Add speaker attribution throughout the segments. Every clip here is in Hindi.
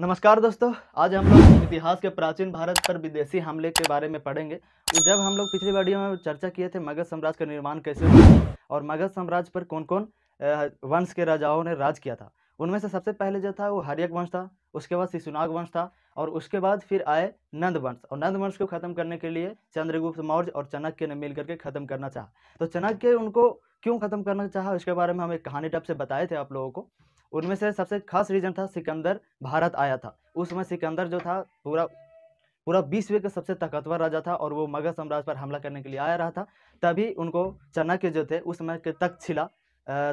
Speaker 1: नमस्कार दोस्तों आज हम लोग इतिहास के प्राचीन भारत पर विदेशी हमले के बारे में पढ़ेंगे तो जब हम लोग पिछली वीडियो में चर्चा किए थे मगध साम्राज्य का निर्माण कैसे हुआ और मगध साम्राज्य पर कौन कौन वंश के राजाओं ने राज किया था उनमें से सबसे पहले जो था वो हरियक वंश था उसके बाद शिशुनाग वंश था और उसके बाद फिर आए नंद वंश और नंद वंश को खत्म करने के लिए चंद्रगुप्त मौर्य और चाणक्य ने मिल करके खत्म करना चाहा तो चाणक्य उनको क्यों खत्म करना चाहा उसके बारे में हम एक कहानी टप से बताए थे आप लोगों को उनमें से सबसे खास रीजन था सिकंदर भारत आया था उस समय सिकंदर जो था पूरा पूरा विश्व का सबसे ताकतवर राजा था और वो मगध साम्राज्य पर हमला करने के लिए आया रहा था तभी उनको चाणक्य जो थे उस समय के तक्षशिला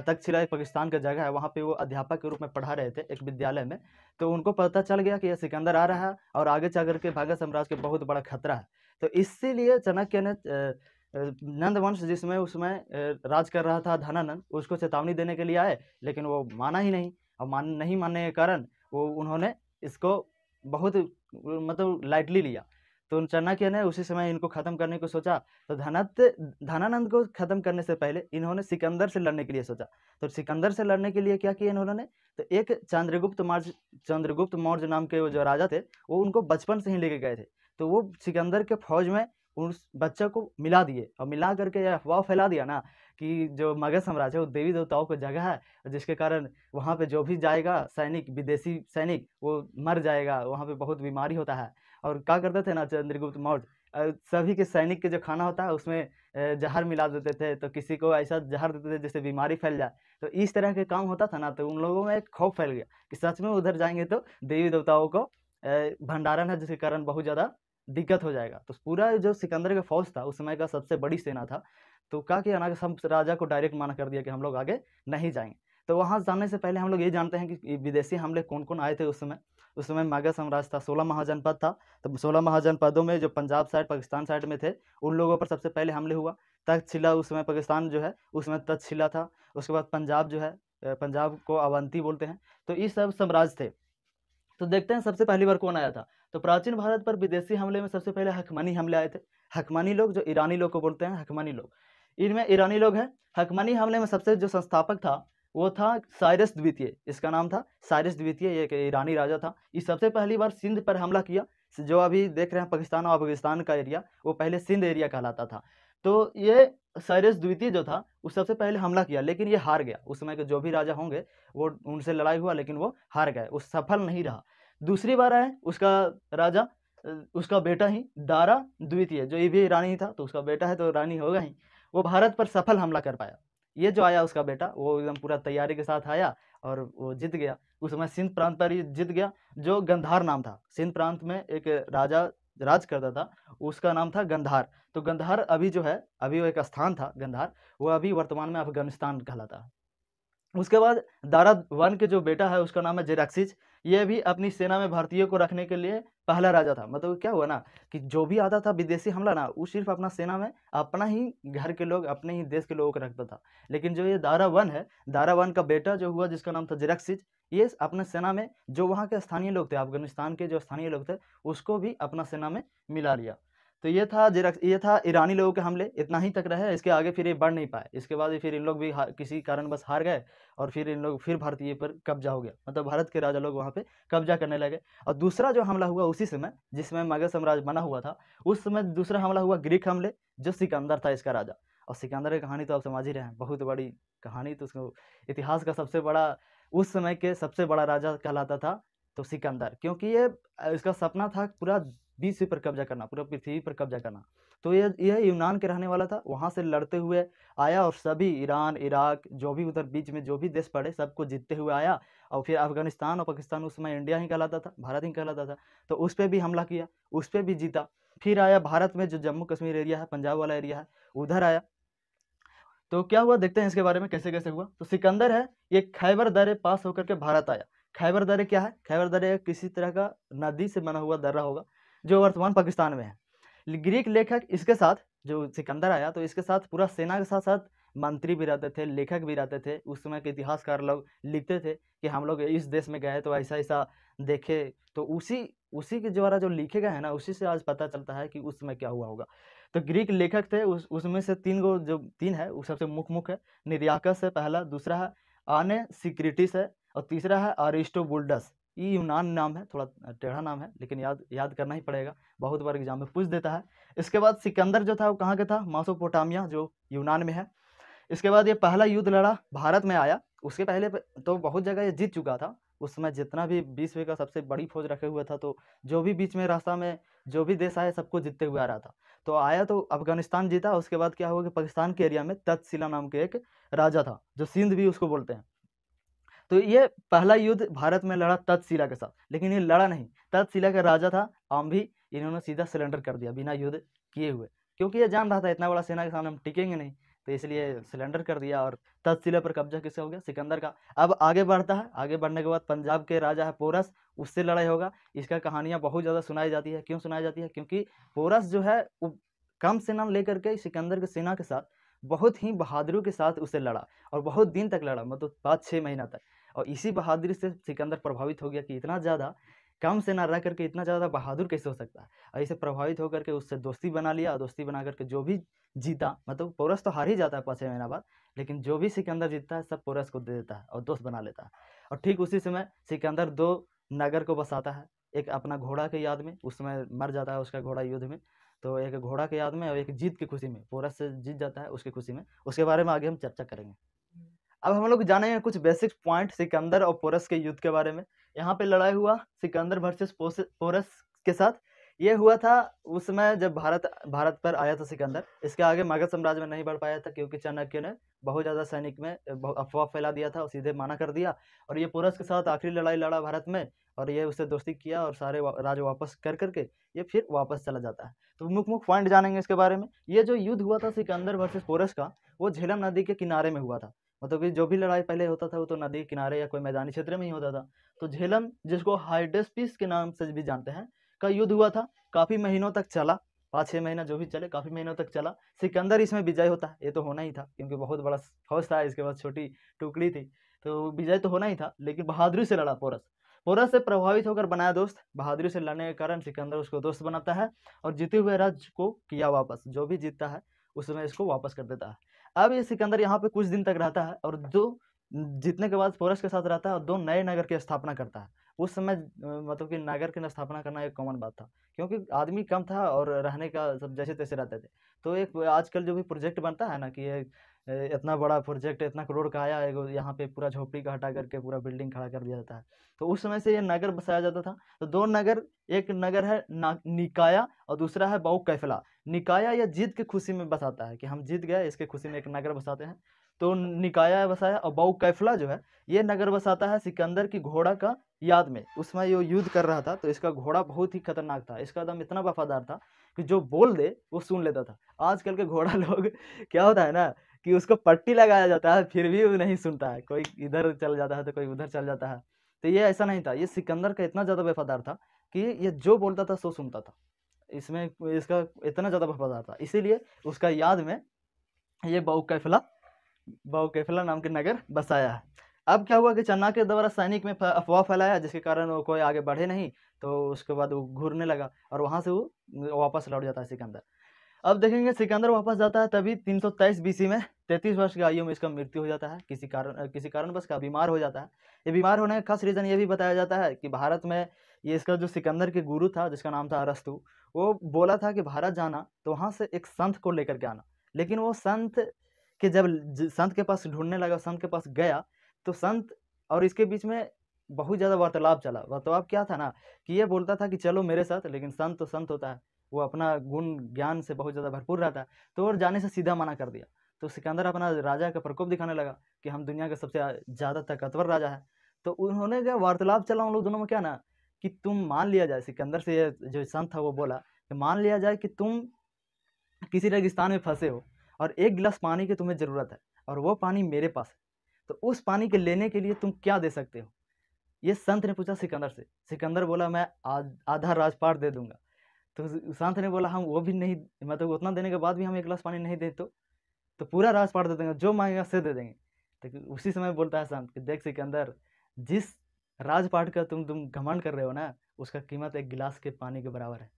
Speaker 1: तक्षशिला एक पाकिस्तान का जगह है वहाँ पे वो अध्यापक के रूप में पढ़ा रहे थे एक विद्यालय में तो उनको पता चल गया कि यह सिकंदर आ रहा है और आगे चल के भगत साम्राज्य के बहुत बड़ा खतरा है तो इसीलिए चाणक्य ने नंद वंश जिसमें उसमें राज कर रहा था धनानंद उसको चेतावनी देने के लिए आए लेकिन वो माना ही नहीं और मान नहीं मानने के कारण वो उन्होंने इसको बहुत मतलब लाइटली लिया तो चाणक्य ने उसी समय इनको खत्म करने को सोचा तो धनत धनानंद को खत्म करने से पहले इन्होंने सिकंदर से लड़ने के लिए सोचा तो सिकंदर से लड़ने के लिए क्या किया इन्होंने तो एक चंद्रगुप्त मौर्य चंद्रगुप्त मौर्य नाम के वो जो राजा थे वो उनको बचपन से ही लेके गए थे तो वो सिकंदर के फौज में उस बच्चे को मिला दिए और मिला करके यह अफवाह फैला दिया ना कि जो मगध साम्राज्य है वो देवी देवताओं को जगह है जिसके कारण वहाँ पे जो भी जाएगा सैनिक विदेशी सैनिक वो मर जाएगा वहाँ पे बहुत बीमारी होता है और क्या करते थे ना चंद्रगुप्त मौर्य सभी के सैनिक के जो खाना होता है उसमें जहर मिला देते थे तो किसी को ऐसा जहर देते थे जिससे बीमारी फैल जाए तो इस तरह के काम होता था ना तो उन लोगों में एक खौफ फैल गया कि सच में उधर जाएंगे तो देवी देवताओं को भंडारण है जिसके कारण बहुत ज़्यादा दिक्कत हो जाएगा तो पूरा जो सिकंदर का फौज था उस समय का सबसे बड़ी सेना था तो कहा कि अनाग सब राजा को डायरेक्ट माना कर दिया कि हम लोग आगे नहीं जाएंगे तो वहाँ जाने से पहले हम लोग ये जानते हैं कि विदेशी हमले कौन कौन आए थे उस समय उस समय मागा साम्राज्य था सोलह महाजनपद था तो सोलह महाजनपदों में जो पंजाब साइड पाकिस्तान साइड में थे उन लोगों पर सबसे पहले हमले हुआ तक्षशिला उस समय पाकिस्तान जो है उस समय तक्षशिला था उसके बाद पंजाब जो है पंजाब को अवंती बोलते हैं तो ये सब साम्राज्य थे तो देखते हैं सबसे पहली बार कौन आया था तो प्राचीन भारत पर विदेशी हमले में सबसे पहले हकमनी हमले आए थे हकमानी लोग जो ईरानी लोग को बोलते हैं हकमानी लोग इनमें ईरानी लोग हैं हकमानी हमले में सबसे जो संस्थापक था वो था साइरस द्वितीय इसका नाम था साइरस द्वितीय ये एक ईरानी राजा था ये सबसे पहली बार सिंध पर हमला किया जो अभी देख रहे हैं पाकिस्तान और अफगानिस्तान का एरिया वो पहले सिंध एरिया कहलाता था तो ये साइरस द्वितीय जो था उस सबसे पहले हमला किया लेकिन ये हार गया उस समय के जो भी राजा होंगे वो उनसे लड़ाई हुआ लेकिन वो हार गए वो सफल नहीं रहा दूसरी बार आए उसका राजा उसका बेटा ही दारा द्वितीय जो ये भी रानी था तो उसका बेटा है तो रानी होगा ही वो भारत पर सफल हमला कर पाया ये जो आया उसका बेटा वो एकदम पूरा तैयारी के साथ आया और वो जीत गया उस समय सिंध प्रांत पर जीत गया जो गंधार नाम था सिंध प्रांत में एक राजा राज करता था उसका नाम था गंधार तो गंधार अभी जो है अभी वो एक स्थान था गंधार वो अभी वर्तमान में अफगानिस्तान कहलाता है उसके बाद दारा वन के जो बेटा है उसका नाम है जेराक्सिज ये भी अपनी सेना में भारतीयों को रखने के लिए पहला राजा था मतलब क्या हुआ ना कि जो भी आता था विदेशी हमला ना वो सिर्फ अपना सेना में अपना ही घर के लोग अपने ही देश के लोगों को रखता था लेकिन जो ये दारा वन है दारा वन का बेटा जो हुआ जिसका नाम था जेराक्सिज ये अपने सेना में जो वहाँ के स्थानीय लोग थे अफगानिस्तान के जो स्थानीय लोग थे उसको भी अपना सेना में मिला लिया तो ये था जिरक्स ये था ईरानी लोगों के हमले इतना ही तक रहे इसके आगे फिर ये बढ़ नहीं पाए इसके बाद फिर इन लोग भी किसी कारण बस हार गए और फिर इन लोग फिर भारतीय पर कब्जा हो गया मतलब भारत के राजा लोग वहाँ पे कब्जा करने लगे और दूसरा जो हमला हुआ उसी समय जिसमें मगध साम्राज्य बना हुआ था उस समय दूसरा हमला हुआ ग्रीक हमले जो सिकंदर था इसका राजा और सिकंदर की कहानी तो आप समझ ही रहे हैं बहुत बड़ी कहानी तो उसको इतिहास का सबसे बड़ा उस समय के सबसे बड़ा राजा कहलाता था तो सिकंदर क्योंकि ये इसका सपना था पूरा विश्व पर कब्जा करना पूरा पृथ्वी पर कब्जा करना तो यह यह यूनान के रहने वाला था वहाँ से लड़ते हुए आया और सभी ईरान इराक जो भी उधर बीच में जो भी देश पड़े सबको जीतते हुए आया और फिर अफगानिस्तान और पाकिस्तान उस समय इंडिया ही कहलाता था भारत ही कहलाता था तो उस पर भी हमला किया उस पर भी जीता फिर आया भारत में जो जम्मू कश्मीर एरिया है पंजाब वाला एरिया है उधर आया तो क्या हुआ देखते हैं इसके बारे में कैसे कैसे हुआ तो सिकंदर है ये खैबर दरे पास होकर के भारत आया खैबर दरे क्या है खैबर दरे किसी तरह का नदी से बना हुआ दर्रा होगा जो वर्तमान पाकिस्तान में है ग्रीक लेखक इसके साथ जो सिकंदर आया तो इसके साथ पूरा सेना के साथ साथ मंत्री भी रहते थे लेखक भी रहते थे उस समय के इतिहासकार लोग लिखते थे कि हम लोग इस देश में गए तो ऐसा ऐसा देखे तो उसी उसी के द्वारा जो लिखे गए हैं ना उसी से आज पता चलता है कि उस समय क्या हुआ होगा तो ग्रीक लेखक थे उस उसमें से तीन गो जो तीन है वो सबसे मुख मुख है निर्याकस है पहला दूसरा है आने सिक्रिटिस है और तीसरा है अरिस्टोबुल्डस ये यूनान नाम है थोड़ा टेढ़ा नाम है लेकिन याद याद करना ही पड़ेगा बहुत बार एग्जाम में पूछ देता है इसके बाद सिकंदर जो था वो कहाँ का था मासोपोटामिया जो यूनान में है इसके बाद ये पहला युद्ध लड़ा भारत में आया उसके पहले तो बहुत जगह ये जीत चुका था उस समय जितना भी विश्व का सबसे बड़ी फौज रखे हुआ था तो जो भी बीच में रास्ता में जो भी देश आया सबको जीतते हुए आ रहा था तो आया तो अफगानिस्तान जीता उसके बाद क्या हुआ कि पाकिस्तान के एरिया में तत्शिला नाम के एक राजा था जो सिंध भी उसको बोलते हैं तो ये पहला युद्ध भारत में लड़ा तत्शिला के साथ लेकिन ये लड़ा नहीं तत्शिला का राजा था भी इन्होंने सीधा सिलेंडर कर दिया बिना युद्ध किए हुए क्योंकि ये जान रहा था इतना बड़ा सेना के सामने हम टिकेंगे नहीं तो इसलिए सिलेंडर कर दिया और तत्शिला पर कब्जा किसका हो गया सिकंदर का अब आगे बढ़ता है आगे बढ़ने के बाद पंजाब के राजा है पोरस उससे लड़ाई होगा इसका कहानियाँ बहुत ज़्यादा सुनाई जाती है क्यों सुनाई जाती है क्योंकि पोरस जो है वो कम सेना लेकर के सिकंदर के सेना के साथ बहुत ही बहादुरों के साथ उसे लड़ा और बहुत दिन तक लड़ा मतलब पाँच छः महीना तक और इसी बहादुरी से सिकंदर प्रभावित हो गया कि इतना ज़्यादा कम से ना रह करके इतना ज़्यादा बहादुर कैसे हो सकता है और इसे प्रभावित होकर के उससे दोस्ती बना लिया और दोस्ती बना करके जो भी जीता मतलब पोरस तो हार ही जाता है पाँच महीना बाद लेकिन जो भी सिकंदर जीतता है सब पोरस को दे देता है और दोस्त बना लेता है और ठीक उसी समय सिकंदर दो नगर को बसाता है एक अपना घोड़ा के याद में उस समय मर जाता है उसका घोड़ा युद्ध में तो एक घोड़ा के याद में और एक जीत की खुशी में पोरस से जीत जाता है उसकी खुशी में उसके बारे में आगे हम चर्चा करेंगे अब हम लोग जानेंगे कुछ बेसिक पॉइंट सिकंदर और पोरस के युद्ध के बारे में यहाँ पे लड़ाई हुआ सिकंदर वर्सेस पोरस के साथ ये हुआ था उस समय जब भारत भारत पर आया था सिकंदर इसके आगे मगध साम्राज्य में नहीं बढ़ पाया था क्योंकि चाणक्य ने बहुत ज़्यादा सैनिक में अफवाह फैला दिया था और सीधे माना कर दिया और ये पोरस के साथ आखिरी लड़ाई लड़ा भारत में और ये उससे दोस्ती किया और सारे राज वापस कर करके ये फिर वापस चला जाता है तो मुख्य मुख्य पॉइंट जानेंगे इसके बारे में ये जो युद्ध हुआ था सिकंदर वर्सेज पोरस का वो झेलम नदी के किनारे में हुआ था मतलब कि जो भी लड़ाई पहले होता था वो तो नदी किनारे या कोई मैदानी क्षेत्र में ही होता था तो झेलम जिसको हाइडेस्पिस के नाम से भी जानते हैं का युद्ध हुआ था काफ़ी महीनों तक चला पाँच छः महीना जो भी चले काफ़ी महीनों तक चला सिकंदर इसमें विजय होता है ये तो होना ही था क्योंकि बहुत बड़ा फौज था इसके बाद छोटी टुकड़ी थी तो विजय तो होना ही था लेकिन बहादुरी से लड़ा पोरस पोरस से प्रभावित होकर बनाया दोस्त बहादुरी से लड़ने के कारण सिकंदर उसको दोस्त बनाता है और जीते हुए राज्य को किया वापस जो भी जीतता है उस समय इसको वापस कर देता है अब ये सिकंदर यहाँ पे कुछ दिन तक रहता है और जो जितने के बाद फोरस के साथ रहता है और दो नए नगर की स्थापना करता है उस समय मतलब कि नगर की स्थापना करना एक कॉमन बात था क्योंकि आदमी कम था और रहने का सब जैसे तैसे रहते थे तो एक आजकल जो भी प्रोजेक्ट बनता है ना कि इतना बड़ा प्रोजेक्ट इतना करोड़ का आया है यहाँ पे पूरा झोपड़ी का हटा करके पूरा बिल्डिंग खड़ा कर दिया जाता है तो उस समय से ये नगर बसाया जाता था तो दो नगर एक नगर है निकाया और दूसरा है बाऊ कैफला निकाया या जीत की खुशी में बसाता है कि हम जीत गए इसके खुशी में एक नगर बसाते हैं तो निकाया बसाया और बाऊ कैफला जो है ये नगर बसाता है सिकंदर की घोड़ा का याद में उसमें ये युद्ध कर रहा था तो इसका घोड़ा बहुत ही खतरनाक था इसका दम इतना वफादार था कि जो बोल दे वो सुन लेता था आजकल के घोड़ा लोग क्या होता है ना कि उसको पट्टी लगाया जाता है फिर भी वो नहीं सुनता है कोई इधर चल जाता है तो कोई उधर चल जाता है तो ये ऐसा नहीं था ये सिकंदर का इतना ज़्यादा वफादार था कि ये जो बोलता था सो सुनता था इसमें इसका इतना ज़्यादा वफादार था इसीलिए उसका याद में ये बाऊ कैफिला बाऊ कैफिला नाम के नगर बसाया है अब क्या हुआ कि चन्ना के द्वारा सैनिक में अफवाह फैलाया जिसके कारण वो कोई आगे बढ़े नहीं तो उसके बाद वो घूरने लगा और वहाँ से वो वापस लौट जाता है सिकंदर अब देखेंगे सिकंदर वापस जाता है तभी 323 बीसी में 33 वर्ष की आयु में इसका मृत्यु हो जाता है किसी कारण किसी कारण बस का बीमार हो जाता है ये बीमार होने का खास रीज़न ये भी बताया जाता है कि भारत में ये इसका जो सिकंदर के गुरु था जिसका नाम था अरस्तु वो बोला था कि भारत जाना तो वहाँ से एक संत को लेकर के आना लेकिन वो संत के जब संत के पास ढूंढने लगा संत के पास गया तो संत और इसके बीच में बहुत ज़्यादा वार्तालाप चला वार्तालाप क्या था ना कि ये बोलता था कि चलो मेरे साथ लेकिन संत तो संत होता है वो अपना गुण ज्ञान से बहुत ज़्यादा भरपूर रहा था तो और जाने से सीधा मना कर दिया तो सिकंदर अपना राजा का प्रकोप दिखाने लगा कि हम दुनिया का सबसे ज़्यादा ताकतवर राजा है तो उन्होंने क्या वार्तालाप चला उन लोग दोनों में क्या ना कि तुम मान लिया जाए सिकंदर से जो संत था वो बोला कि मान लिया जाए कि तुम किसी रेगिस्तान में फंसे हो और एक गिलास पानी की तुम्हें ज़रूरत है और वो पानी मेरे पास है तो उस पानी के लेने के लिए तुम क्या दे सकते हो ये संत ने पूछा सिकंदर से सिकंदर बोला मैं आधा राजपाट दे दूंगा तो सुशांत ने बोला हम वो भी नहीं मतलब उतना देने के बाद भी हम एक गिलास पानी नहीं दे तो तो पूरा राज पाट दे देंगे जो मांगेगा से दे देंगे तो उसी समय बोलता है शांत कि देख सिकंदर जिस राजपाट का तुम तुम घमंड कर रहे हो ना उसका कीमत एक गिलास के पानी के बराबर है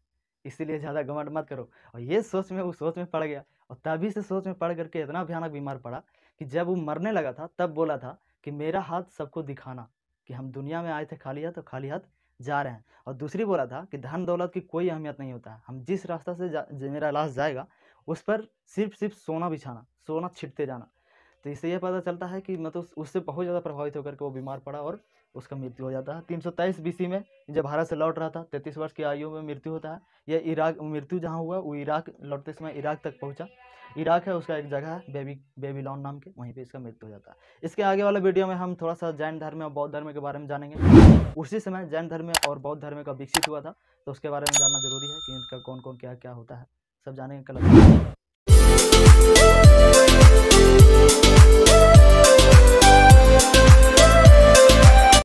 Speaker 1: इसीलिए ज़्यादा घमंड मत करो और ये सोच में उस सोच में पड़ गया और तभी से सोच में पड़ करके इतना भयानक बीमार पड़ा कि जब वो मरने लगा था तब बोला था कि मेरा हाथ सबको दिखाना कि हम दुनिया में आए थे खाली हाथ तो खाली हाथ जा रहे हैं और दूसरी बोला था कि धन दौलत की कोई अहमियत नहीं होता है हम जिस रास्ता से जा, मेरा लाश जाएगा उस पर सिर्फ सिर्फ सोना बिछाना सोना छिटते जाना तो इससे यह पता चलता है कि मतलब उससे बहुत ज़्यादा प्रभावित होकर के वो बीमार पड़ा और उसका मृत्यु हो जाता है तीन सौ तेईस में जब भारत से लौट रहा था तैंतीस वर्ष की आयु में मृत्यु होता है यह इराक मृत्यु जहाँ हुआ वो इराक लौटते समय इराक तक पहुँचा इराक है उसका एक जगह है बेबी बेबीलोन नाम के वहीं पे इसका मृत्यु हो जाता है इसके आगे वाला वीडियो में हम थोड़ा सा जैन धर्म और बौद्ध धर्म के बारे में जानेंगे उसी समय जैन धर्म और बौद्ध धर्म का विकसित हुआ था तो उसके बारे में जानना जरूरी है कि इनका कौन कौन क्या क्या होता है सब जानेंगे कल